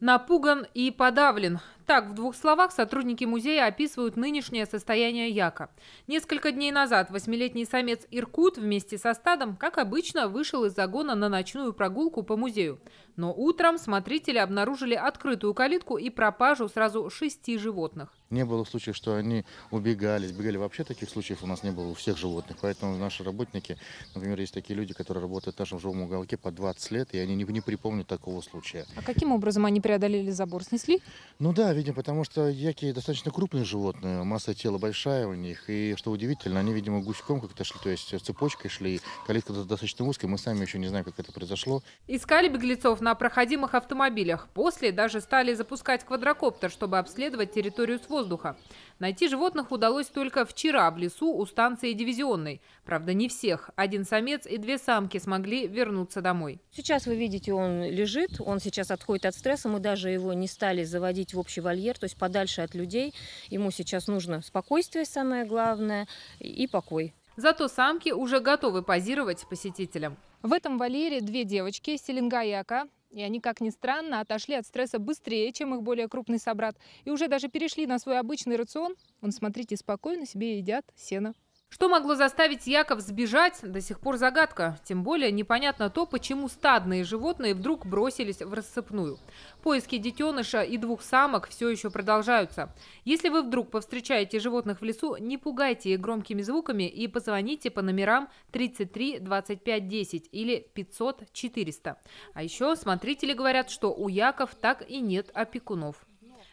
напуган и подавлен так, в двух словах сотрудники музея описывают нынешнее состояние Яка. Несколько дней назад восьмилетний самец Иркут вместе со стадом, как обычно, вышел из загона на ночную прогулку по музею. Но утром смотрители обнаружили открытую калитку и пропажу сразу шести животных. Не было случаев, что они убегали, сбегали. Вообще таких случаев у нас не было у всех животных. Поэтому наши работники, например, есть такие люди, которые работают в нашем живом уголке по 20 лет, и они не, не припомнят такого случая. А каким образом они преодолели забор? Снесли? Ну да, видимо, потому что яки достаточно крупные животные, масса тела большая у них. И что удивительно, они, видимо, гуськом как-то шли, то есть цепочкой шли. Калитка достаточно узкая, мы сами еще не знаем, как это произошло. Искали беглецов на проходимых автомобилях. После даже стали запускать квадрокоптер, чтобы обследовать территорию с воздуха. Найти животных удалось только вчера в лесу у станции дивизионной. Правда, не всех. Один самец и две самки смогли вернуться домой. Сейчас вы видите, он лежит, он сейчас отходит от стресса. Мы даже его не стали заводить в общий вольер, то есть подальше от людей. Ему сейчас нужно спокойствие, самое главное, и покой. Зато самки уже готовы позировать посетителям. В этом вольере две девочки, Селинга и Ака, и они, как ни странно, отошли от стресса быстрее, чем их более крупный собрат. И уже даже перешли на свой обычный рацион. Вон, смотрите, спокойно себе едят сено. Что могло заставить Яков сбежать, до сих пор загадка. Тем более непонятно то, почему стадные животные вдруг бросились в рассыпную. Поиски детеныша и двух самок все еще продолжаются. Если вы вдруг повстречаете животных в лесу, не пугайте их громкими звуками и позвоните по номерам 33 25 10 или 500 400. А еще смотрители говорят, что у Яков так и нет опекунов.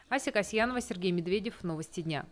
Ася Касьянова, Сергей Медведев. Новости дня.